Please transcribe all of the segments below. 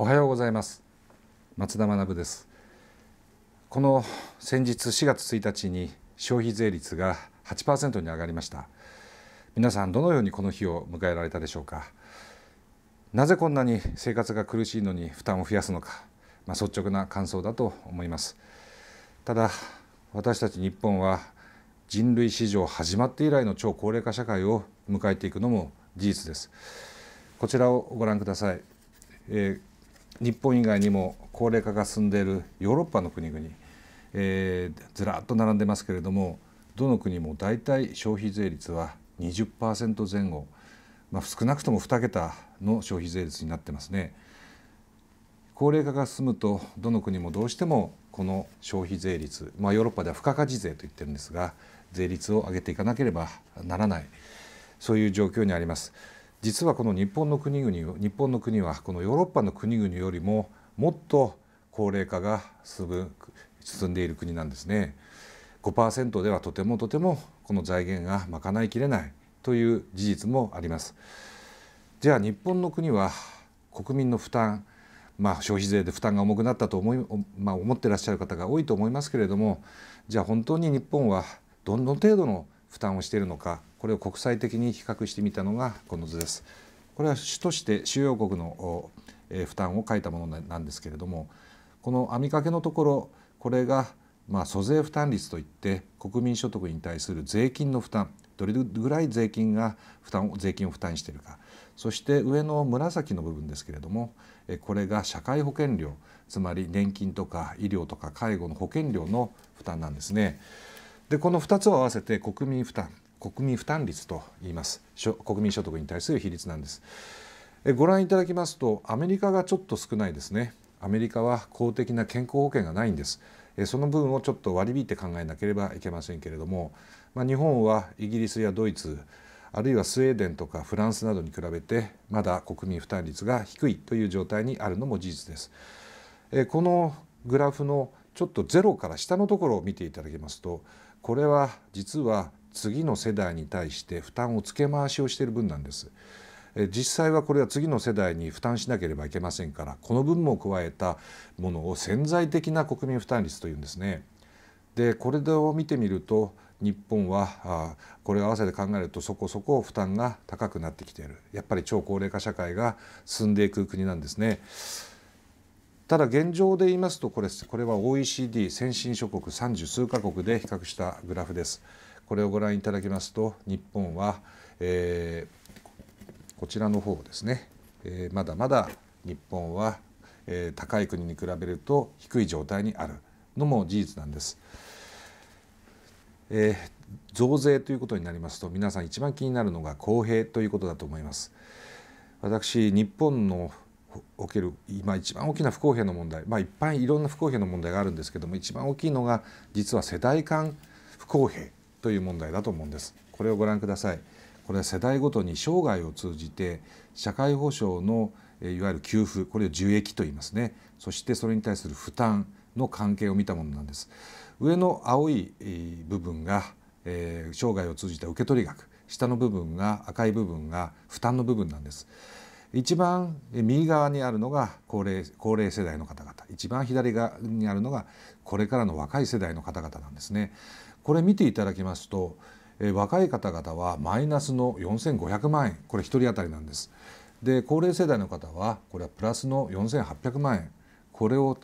おはようございます松田学ですこの先日4月1日に消費税率が8%に上がりました皆さんどのようにこの日を迎えられたでしょうかなぜこんなに生活が苦しいのに負担を増やすのかまあ、率直な感想だと思いますただ私たち日本は人類史上始まって以来の超高齢化社会を迎えていくのも事実ですこちらをご覧ください、えー日本以外にも高齢化が進んでいるヨーロッパの国々、えー、ずらっと並んでますけれどもどの国も大体消費税率は20%前後、まあ、少なくとも2桁の消費税率になってますね。高齢化が進むとどの国もどうしてもこの消費税率、まあ、ヨーロッパでは付加価値税と言ってるんですが税率を上げていかなければならないそういう状況にあります。実はこの日本の国々日本の国はこのヨーロッパの国々よりももっと高齢化が進んでいる国なんですね。5%ではとてもとてもこの財源が賄いきれないという事実もあります。じゃあ日本の国は国民の負担まあ、消費税で負担が重くなったと思い、まあ、思ってらっしゃる方が多いと思いますけれどもじゃあ本当に日本はどの程度の負担をしているのかこれを国際的に比較してみたのがこの図です。これは主として主要国の負担を書いたものなんですけれどもこの網掛けのところこれがまあ租税負担率といって国民所得に対する税金の負担どれぐらい税金が負担税金を負担しているかそして上の紫の部分ですけれどもこれが社会保険料つまり年金とか医療とか介護の保険料の負担なんですね。でこの2つを合わせて国民負担国民負担率と言います国民所得に対する比率なんですご覧いただきますとアメリカがちょっと少ないですねアメリカは公的な健康保険がないんですその部分をちょっと割り引いて考えなければいけませんけれども、まあ、日本はイギリスやドイツあるいはスウェーデンとかフランスなどに比べてまだ国民負担率が低いという状態にあるのも事実です。このグラフのちょっとゼロから下のところを見ていただきますとこれは実は次の世代に対して負担を付け回しをしている分なんです。実際はこれは次の世代に負担しなければいけませんからこの分も加えたものを潜在的な国民負担率というんですね。でこれを見てみると日本はこれを合わせて考えるとそこそこ負担が高くなってきているやっぱり超高齢化社会が進んでいく国なんですね。ただ現状で言いますとこれこれは OECD 先進諸国30数カ国で比較したグラフです。これをご覧いただきますと日本は、えー、こちらの方ですね、えー、まだまだ日本は、えー、高い国に比べると低い状態にあるのも事実なんです。えー、増税ということになりますと皆さん一番気になるのが公平ということだと思います。私日本のおける今一番大きな不公平の問題、まあ、いっぱいいろんな不公平の問題があるんですけども一番大きいのが実は世代間不公平という問題だと思うんですこれをご覧くださいこれは世代ごとに生涯を通じて社会保障のいわゆる給付これを受益と言いますねそしてそれに対する負担の関係を見たものなんです上の青い部分が、生涯を通じた受け取り額下の部分が赤い部分が負担の部分なんです一番右側にあるのが高齢高齢世代の方々一番左側にあるのがこれからの若い世代の方々なんですねこれ見ていただきますと、え若い方々はマイナスの4500万円これ1人当たりなんです。で高齢世代の方はこれはプラスの4800万円これを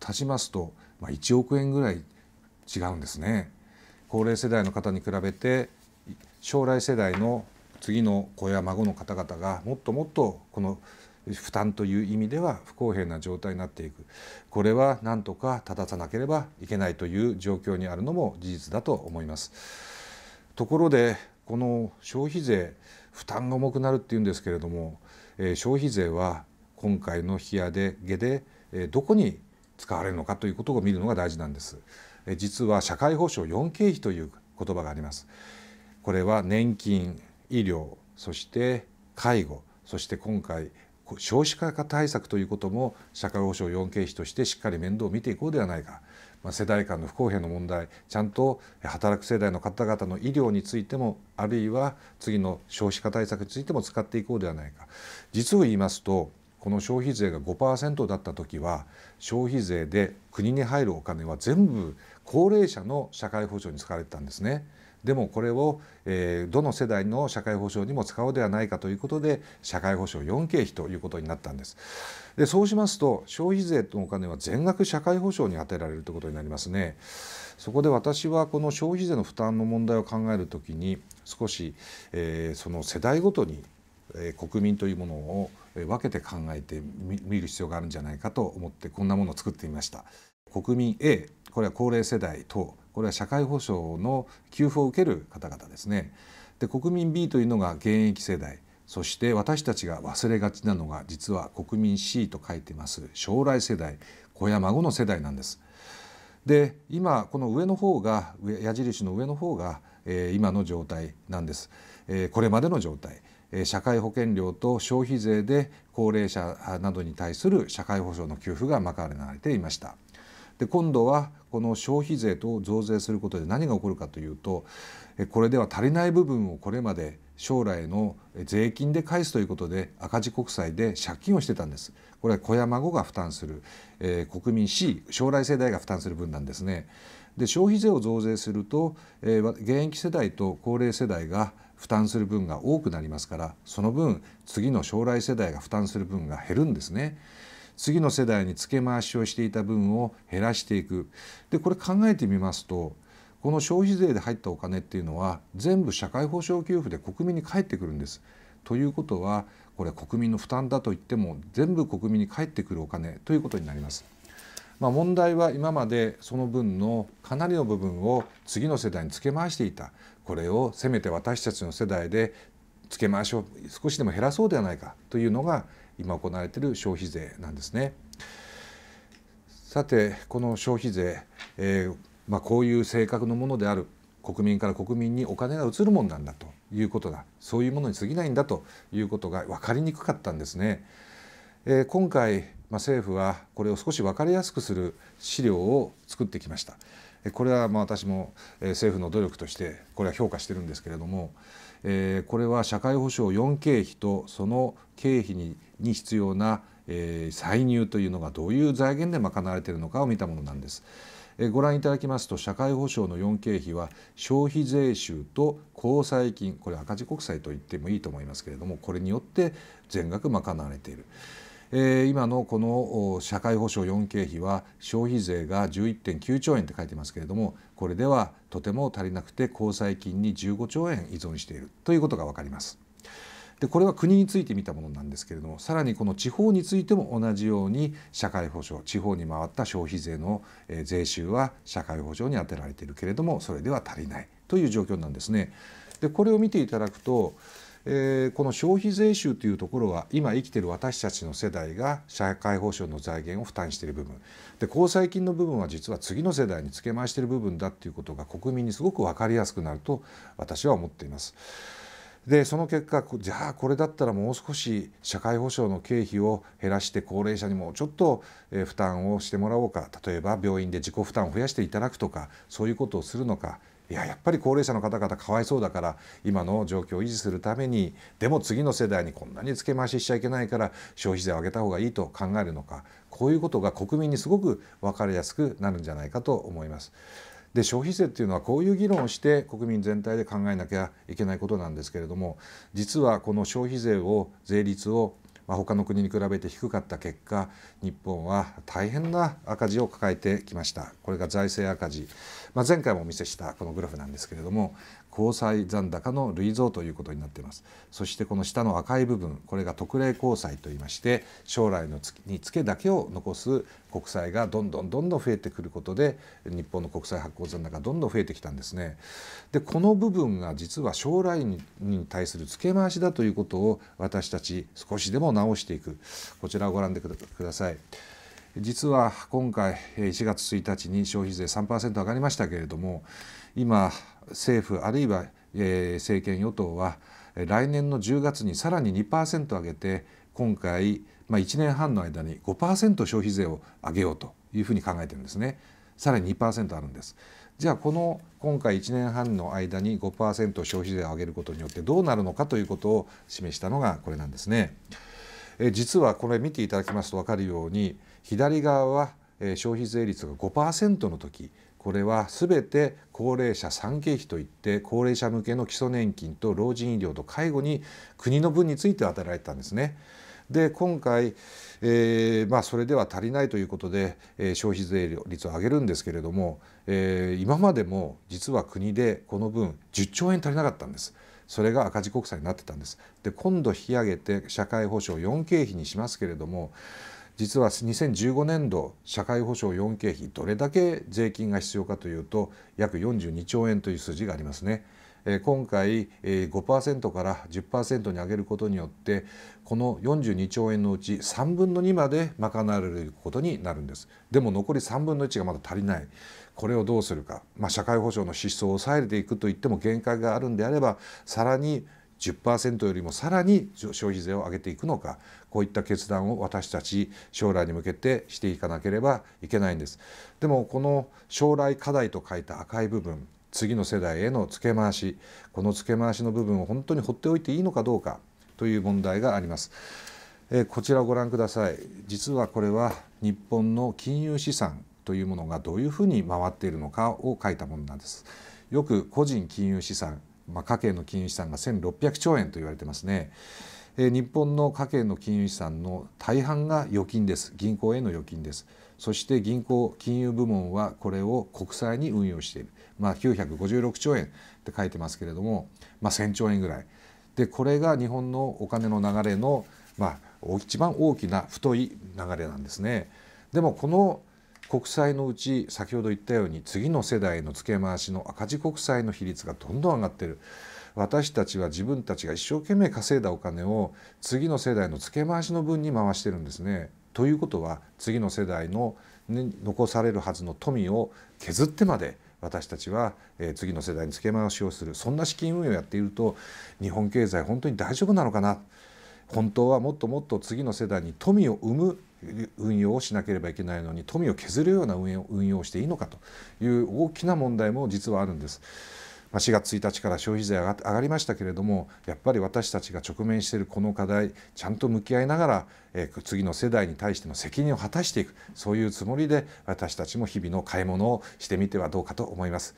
足しますと、まあ、1億円ぐらい違うんですね。高齢世代の方に比べて将来世代の次の子や孫の方々がもっともっとこの負担という意味では不公平な状態になっていくこれは何とか正さなければいけないという状況にあるのも事実だと思います。ところでこの消費税負担が重くなるっていうんですけれども、え消費税は今回の引やで下で、えどこに使われるのかということを見るのが大事なんです。え実は社会保障4経費という言葉があります。これは年金、医療、そして介護、そして今回少子化対策ということも社会保障4経費としてしっかり面倒を見ていこうではないか、まあ、世代間の不公平の問題ちゃんと働く世代の方々の医療についてもあるいは次の少子化対策についても使っていこうではないか実を言いますとこの消費税が5%だった時は消費税で国に入るお金は全部高齢者の社会保障に使われてたんですね。でもこれを、えー、どの世代の社会保障にも使おうではないかということで社会保障4経費ということになったんです。でそうしますと消費税のお金は全額社会保障に充てられるということになりますね。そこで私はこの消費税の負担の問題を考えるときに少し、えー、その世代ごとに、えー、国民というものを分けて考えてみる必要があるんじゃないかと思ってこんなものを作ってみました。国民 A これは高齢世代とこれは社会保障の給付を受ける方々ですねで国民 B というのが現役世代そして私たちが忘れがちなのが実は国民 C と書いてます将来世代子や孫の世代なんです。で今この上の方が矢印の上の方が、えー、今の状態なんです、えー、これまでの状態、え社会保険料と消費税で高齢者などに対する社会保障の給付が賄われていました。で今度はこの消費税と増税することで何が起こるかというとこれでは足りない部分をこれまで将来の税金で返すということで赤字国債で借金をしてたんですこれは子や孫が負担する、えー、国民 C 将来世代が負担する分なんですねで消費税を増税すると、えー、現役世代と高齢世代が負担する分が多くなりますからその分次の将来世代が負担する分が減るんですね。次の世代に付け回しをしていた分を減らしていくでこれ考えてみますとこの消費税で入ったお金っていうのは全部社会保障給付で国民に返ってくるんです。ということはこれ国民の負担だと言っても全部国民に返ってくるお金ということになります。まあ、問題は今までその分のかなりの部分を次の世代に付け回していたこれをせめて私たちの世代で付け回しを少しでも減らそうではないかというのが今行われている消費税なんですね。さてこの消費税、えー、まあ、こういう性格のものである国民から国民にお金が移るもんなんだということだそういうものに過ぎないんだということが分かりにくかったんですね。えー、今回、まあ、政府はこれを少し分かりやすくする資料を作ってきました。これはまあ私も政府の努力としてこれは評価してるんですけれども、えー、これは社会保障4経費とその経費にに必要な、えー、歳入というのがどういう財源で賄われているのかを見たものなんです。えー、ご覧いただきますと社会保障の4経費は消費税収と交際金これ赤字国債と言ってもいいと思いますけれどもこれによって全額賄われている。えー、今のこの社会保障4経費は消費税が11.9兆円って書いてますけれどもこれではとても足りなくて交際金に15兆円依存しているということが分かります。でこれは国について見たものなんですけれどもさらにこの地方についても同じように社会保障地方に回った消費税の税収は社会保障に充てられているけれどもそれでは足りないという状況なんですね。でこれを見ていただくとえー、この消費税収というところは今生きてる私たちの世代が社会保障の財源を負担している部分で交際金の部分は実は次の世代につけ回している部分だっていうことが国民にすごく分かりやすくなると私は思っています。でその結果じゃあこれだったらもう少し社会保障の経費を減らして高齢者にもちょっと負担をしてもらおうか例えば病院で自己負担を増やしていただくとかそういうことをするのかいややっぱり高齢者の方々かわいそうだから今の状況を維持するためにでも次の世代にこんなにつけ回ししちゃいけないから消費税を上げた方がいいと考えるのかこういうことが国民にすごく分かりやすくなるんじゃないかと思います。で消費税っていうのはこういう議論をして国民全体で考えなきゃいけないことなんですけれども実はこの消費税を税率をまあ、他の国に比べて低かった結果日本は大変な赤字を抱えてきましたこれが財政赤字、まあ、前回もお見せしたこのグラフなんですけれども公債残高の累増ということになっていますそしてこの下の赤い部分これが特例公債といいまして将来のつにつけだけを残す国債がどんどんどんどん増えてくることで日本の国債発行残高どんどん増えてきたんですねでこの部分が実は将来に対する付け回しだということを私たち少しでも直していくこちらをご覧でください。実は今回1月1日に消費税3%上がりましたけれども今政府あるいは政権与党は来年の10月にさらに2%上げて今回、まあ、1年半の間に5%消費税を上げようというふうに考えてるんですね。さらに2%あるんです。じゃあこの今回1年半の間に5%消費税を上げることによってどうなるのかということを示したのがこれなんですね。え実はこれ見ていただきますと分かるように左側は、え消費税率が5%の時これは全て高齢者産経費といって高齢者向けの基礎年金と老人医療と介護に国の分について与えられたんですね。で今回、えー、まあ、それでは足りないということで、えー、消費税率を上げるんですけれども、えー、今までも実は国でこの分10兆円足りなかったんです。それが赤字国債になってたんです。で今度引き上げて社会保障4経費にしますけれども実は2015年度社会保障4経費どれだけ税金が必要かというと約42兆円という数字がありますね。今回5%から10%に上げることによってこの42兆円のうち3分の2まで賄われることになるんですでも残り3分の1がまだ足りないこれをどうするか、まあ、社会保障の支出を抑えていくといっても限界があるんであればさらに10%よりもさらに消費税を上げていくのかこういった決断を私たち将来に向けてしていかなければいけないんですでもこの将来課題と書いた赤い部分次の世代への付け回しこの付け回しの部分を本当に放っておいていいのかどうかという問題があります。えこちらをご覧ください実はこれは日本の金融資産というものがどういうふうに回っているのかを書いたものなんですよく個人金融資産まあ、家計の金融資産が1600兆円と言われてますね日本の家計の金融資産の大半が預金です銀行への預金ですそして銀行金融部門はこれを国債に運用している、まあ、956兆円って書いてますけれども、まあ、1,000兆円ぐらいでこれが日本のお金の流れの、まあ、一番大きな太い流れなんですね。でもこの国債のうち先ほど言ったように次の世代の付け回しの赤字国債の比率がどんどん上がってる。私たちは自分たちが一生懸命稼いだお金を次の世代の付け回しの分に回してるんですね。ということは次の世代の残されるはずの富を削ってまで私たちは次の世代に付け回しをするそんな資金運用をやっていると日本経済本当に大丈夫なのかな本当はもっともっと次の世代に富を生む運用をしなければいけないのに富を削るような運用をしていいのかという大きな問題も実はあるんです。4月1日から消費税が上がりましたけれどもやっぱり私たちが直面しているこの課題ちゃんと向き合いながら、えー、次の世代に対しての責任を果たしていくそういうつもりで私たちも日々の買い物をしてみてはどうかと思います。